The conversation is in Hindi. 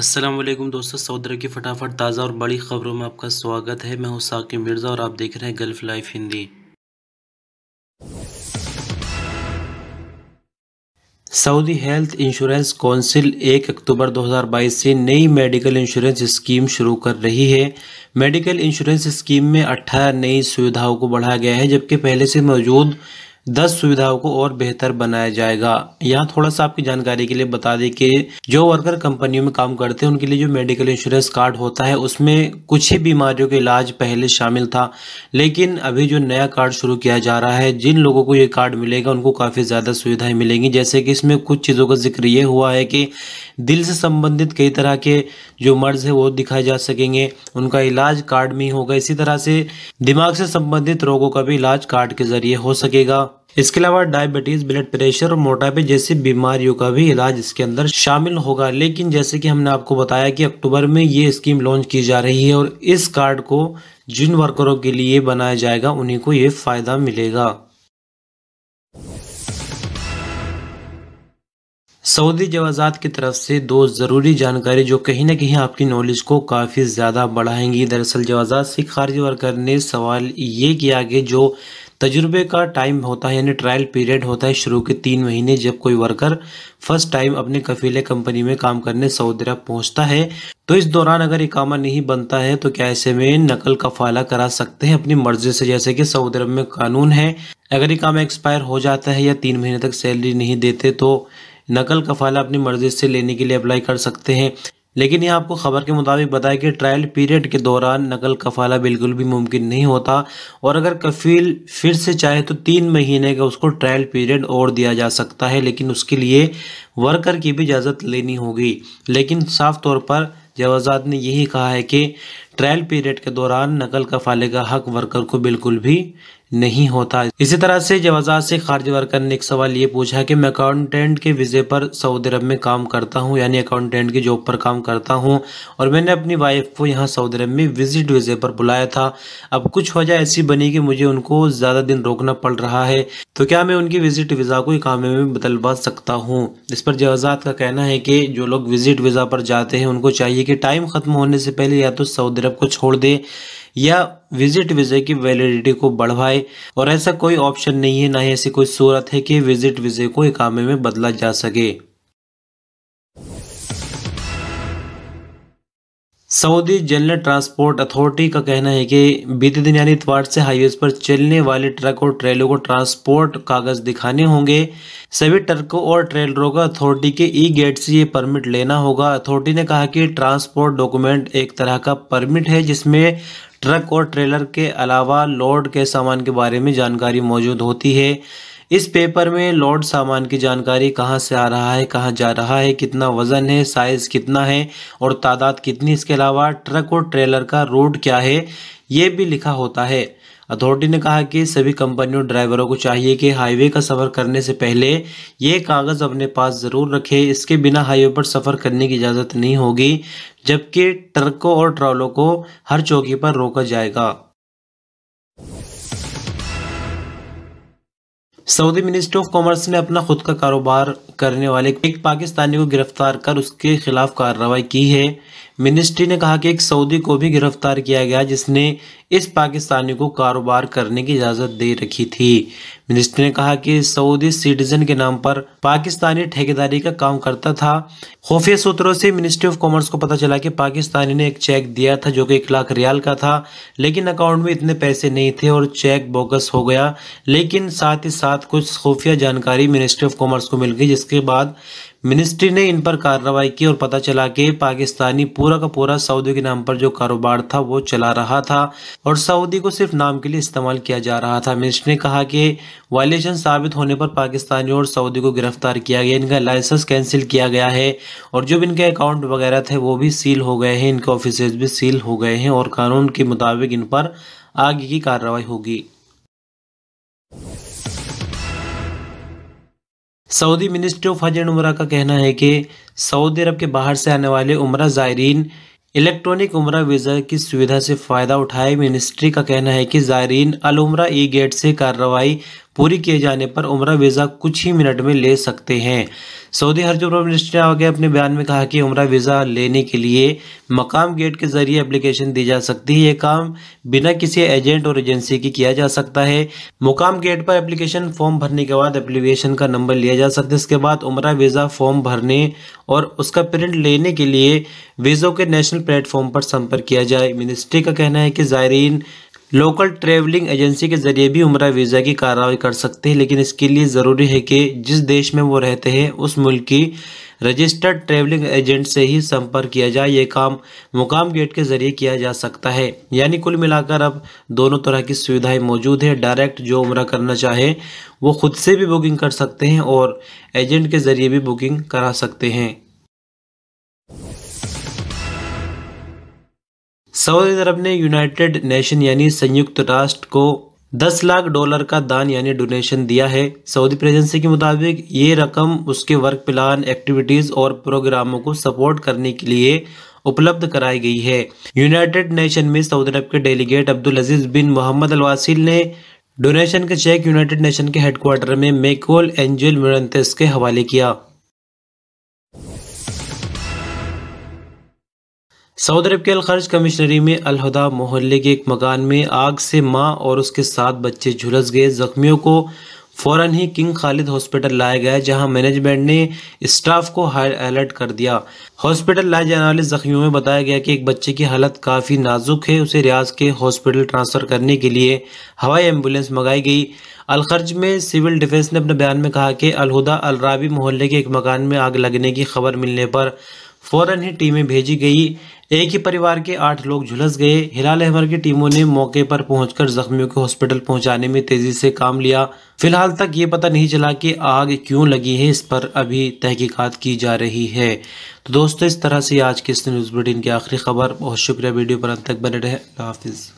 असलम दोस्तों सऊदी की फटाफट ताज़ा और बड़ी ख़बरों में आपका स्वागत है मैं हूं साकिब मिर्ज़ा और आप देख रहे हैं Gulf life Hindi Saudi health insurance council 1 October 2022 से नई मेडिकल इंश्योरेंस स्कीम शुरू कर रही है मेडिकल इंश्योरेंस स्कीम में अट्ठारह नई सुविधाओं को बढ़ाया गया है जबकि पहले से मौजूद दस सुविधाओं को और बेहतर बनाया जाएगा यहाँ थोड़ा सा आपकी जानकारी के लिए बता दें कि जो वर्कर कंपनियों में काम करते हैं उनके लिए जो मेडिकल इंश्योरेंस कार्ड होता है उसमें कुछ ही बीमारियों के इलाज पहले शामिल था लेकिन अभी जो नया कार्ड शुरू किया जा रहा है जिन लोगों को ये कार्ड मिलेगा उनको काफ़ी ज़्यादा सुविधाएँ मिलेंगी जैसे कि इसमें कुछ चीज़ों का जिक्र ये हुआ है कि दिल से संबंधित कई तरह के जो मर्ज है वो दिखाए जा सकेंगे उनका इलाज कार्ड में होगा इसी तरह से दिमाग से संबंधित रोगों का भी इलाज कार्ड के जरिए हो सकेगा इसके अलावा डायबिटीज ब्लड प्रेशर और मोटापे जैसी बीमारियों का भी इलाज इसके अंदर शामिल होगा लेकिन जैसे कि हमने आपको बताया कि अक्टूबर में ये स्कीम लॉन्च की जा रही है और इस कार्ड को जिन वर्करों के लिए बनाया जाएगा उन्हीं को ये फायदा मिलेगा सऊदी जवाजात की तरफ से दो ज़रूरी जानकारी जो कहीं ना कहीं आपकी नॉलेज को काफ़ी ज़्यादा बढ़ाएंगी दरअसल जवाजात से खारिज वर्कर ने सवाल ये किया कि जो तजुर्बे का टाइम होता है यानी ट्रायल पीरियड होता है शुरू के तीन महीने जब कोई वर्कर फर्स्ट टाइम अपने कफीले कंपनी में काम करने सऊदी अरब पहुंचता है तो इस दौरान अगर इकामा नहीं बनता है तो क्या ऐसे में नकल का फाला करा सकते हैं अपनी मर्जी से जैसे कि सऊदी अरब में कानून है अगर इकामा एक्सपायर हो जाता है या तीन महीने तक सैलरी नहीं देते तो नकल का अपनी मर्जी से लेने के लिए अप्लाई कर सकते हैं लेकिन यह आपको खबर के मुताबिक बताया कि ट्रायल पीरियड के दौरान नकल कफाला बिल्कुल भी मुमकिन नहीं होता और अगर कफील फिर से चाहे तो तीन महीने का उसको ट्रायल पीरियड और दिया जा सकता है लेकिन उसके लिए वर्कर की भी इजाज़त लेनी होगी लेकिन साफ तौर पर जवाजाद ने यही कहा है कि ट्रायल पीरियड के दौरान नकल कफाले का हक वर्कर को बिल्कुल भी नहीं होता इसी तरह से जवाजात से खारिज वर्कर ने एक सवाल ये पूछा कि मैं अकाउंटेंट के वीज़े पर सऊदी अरब में काम करता हूँ यानी अकाउंटेंट की जॉब पर काम करता हूँ और मैंने अपनी वाइफ को यहाँ सऊदी अरब में विजिट वीज़े पर बुलाया था अब कुछ वजह ऐसी बनी कि मुझे उनको ज़्यादा दिन रोकना पड़ रहा है तो क्या मैं उनकी विजिट वीज़ा को इकामे में बदलवा सकता हूँ इस पर जवाजात का कहना है कि जो लोग विजिट वीज़ा पर जाते हैं उनको चाहिए कि टाइम ख़त्म होने से पहले या तो सऊदी अरब को छोड़ दे या विजिट वीजे की वैलिडिटी को बढ़वाए और ऐसा कोई ऑप्शन नहीं है ना ही ऐसी कोई सूरत है कि विजिट वीजे को इकामे में बदला जा सके सऊदी जनरल ट्रांसपोर्ट अथॉरिटी का कहना है कि बीते दिन यानी इतवार से हाईवे पर चलने वाले ट्रक और ट्रेलरों को ट्रांसपोर्ट कागज दिखाने होंगे सभी ट्रकों और ट्रेलरों का अथॉरिटी के ई गेट से ये परमिट लेना होगा अथॉरिटी ने कहा कि ट्रांसपोर्ट डॉक्यूमेंट एक तरह का परमिट है जिसमें ट्रक और ट्रेलर के अलावा लोड के सामान के बारे में जानकारी मौजूद होती है इस पेपर में लोड सामान की जानकारी कहाँ से आ रहा है कहाँ जा रहा है कितना वज़न है साइज़ कितना है और तादाद कितनी इसके अलावा ट्रक और ट्रेलर का रूट क्या है ये भी लिखा होता है अथॉरिटी ने कहा कि सभी कंपनियों ड्राइवरों को चाहिए कि हाईवे का सफ़र करने से पहले ये कागज़ अपने पास ज़रूर रखें इसके बिना हाईवे पर सफ़र करने की इजाज़त नहीं होगी जबकि ट्रकों और ट्रॉलों को हर चौकी पर रोका जाएगा सऊदी मिनिस्ट्री ऑफ कॉमर्स ने अपना खुद का कारोबार करने वाले एक पाकिस्तानी को गिरफ्तार कर उसके खिलाफ कार्रवाई की है मिनिस्ट्री ने कहा कि एक सऊदी को भी गिरफ्तार किया गया जिसने इस पाकिस्तानी को कारोबार करने की इजाज़त दे रखी थी मिनिस्ट्री ने कहा कि सऊदी सिटीजन के नाम पर पाकिस्तानी ठेकेदारी का काम करता था खुफिया सूत्रों से मिनिस्ट्री ऑफ कॉमर्स को पता चला कि पाकिस्तानी ने एक चेक दिया था जो कि एक लाख रियाल का था लेकिन अकाउंट में इतने पैसे नहीं थे और चेक बोगस हो गया लेकिन साथ ही साथ कुछ खुफिया जानकारी मिनिस्ट्री ऑफ कॉमर्स को मिल गई जिसके बाद मिनिस्ट्री ने इन पर कार्रवाई की और पता चला कि पाकिस्तानी पूरा का पूरा सऊदी के नाम पर जो कारोबार था वो चला रहा था और सऊदी को सिर्फ नाम के लिए इस्तेमाल किया जा रहा था मिनिस्ट्री ने कहा कि वायलेशन साबित होने पर पाकिस्तानियों और सऊदी को गिरफ्तार किया गया इनका लाइसेंस कैंसिल किया गया है और जो इनके अकाउंट वगैरह थे वो भी सील हो गए हैं इनके ऑफिस भी सील हो गए हैं और कानून के मुताबिक इन पर आगे की कार्रवाई होगी Saudi ministry of Hajj and Umrah का कहना है कि सऊदी अरब के बाहर से आने वाले उम्र ज़ायरीन इलेक्ट्रॉनिक उम्र वीज़ा की सुविधा से फ़ायदा उठाए मिनिस्ट्री का कहना है कि ज़ायरीन अलमरा ई गेट से कार्रवाई पूरी किए जाने पर उम्र वीज़ा कुछ ही मिनट में ले सकते हैं सऊदी हर्ज प्राइम मिनिस्टर ने आगे अपने बयान में कहा कि उम्र वीज़ा लेने के लिए मकाम गेट के ज़रिए एप्लीकेशन दी जा सकती है ये काम बिना किसी एजेंट और एजेंसी की किया जा सकता है मुकाम गेट पर एप्लीकेशन फॉर्म भरने के बाद एप्लीकेशन का नंबर लिया जा सकता है इसके बाद उम्र वीज़ा फॉर्म भरने और उसका प्रिंट लेने के लिए वीज़ों के नेशनल प्लेटफॉर्म पर संपर्क किया जाए मिनिस्ट्री का कहना है कि ज़ायरीन लोकल ट्रैवलिंग एजेंसी के ज़रिए भी उम्र वीज़ा की कार्रवाई कर सकते हैं लेकिन इसके लिए ज़रूरी है कि जिस देश में वो रहते हैं उस मुल्क की रजिस्टर्ड ट्रैवलिंग एजेंट से ही संपर्क किया जाए ये काम मुकाम गेट के ज़रिए किया जा सकता है यानी कुल मिलाकर अब दोनों तरह की सुविधाएं मौजूद है डायरेक्ट जो उम्र करना चाहे वो खुद से भी बुकिंग कर सकते हैं और एजेंट के ज़रिए भी बुकिंग करा सकते हैं सऊदी अरब ने यूनाइटेड नेशन यानी संयुक्त राष्ट्र को 10 लाख डॉलर का दान यानी डोनेशन दिया है सऊदी प्रेजेंसी के मुताबिक ये रकम उसके वर्क प्लान एक्टिविटीज़ और प्रोग्रामों को सपोर्ट करने के लिए उपलब्ध कराई गई है यूनाइटेड नेशन में सऊदी अरब के delegate Abdul Aziz bin Mohammed Alwasil ने डोनेशन के चेक यूनाइटेड नेशन के हेडक्वार्टर में मेकोल एंजल मोरंतेस के हवाले किया सऊदी अरब के अलखर्ज कमिश्नरी में अलहदा मोहल्ले के एक मकान में आग से मां और उसके सात बच्चे झुलस गए जख्मियों को फौरन ही किंग खालिद हॉस्पिटल लाया गया जहां मैनेजमेंट ने स्टाफ को हाई अलर्ट कर दिया हॉस्पिटल लाए जाने वाले जख्मियों में बताया गया कि एक बच्चे की हालत काफ़ी नाजुक है उसे रियाज के हॉस्पिटल ट्रांसफ़र करने के लिए हवाई एम्बुलेंस मंगाई गई अलखर्ज में सिविल डिफेंस ने अपने बयान में कहा कि अलहुदा अलराबी मोहल्ले के एक मकान में आग लगने की खबर मिलने पर फ़ौरन ही टीमें भेजी गई एक ही परिवार के आठ लोग झुलस गए हिलाल अहमर की टीमों ने मौके पर पहुंचकर जख्मियों को हॉस्पिटल पहुंचाने में तेजी से काम लिया फिलहाल तक ये पता नहीं चला कि आग क्यों लगी है इस पर अभी तहकीकात की जा रही है तो दोस्तों इस तरह से आज के इस न्यूज़ बुलेटिन की आखिरी खबर बहुत शुक्रिया वीडियो पर अंत तक बने रहे हाफिज़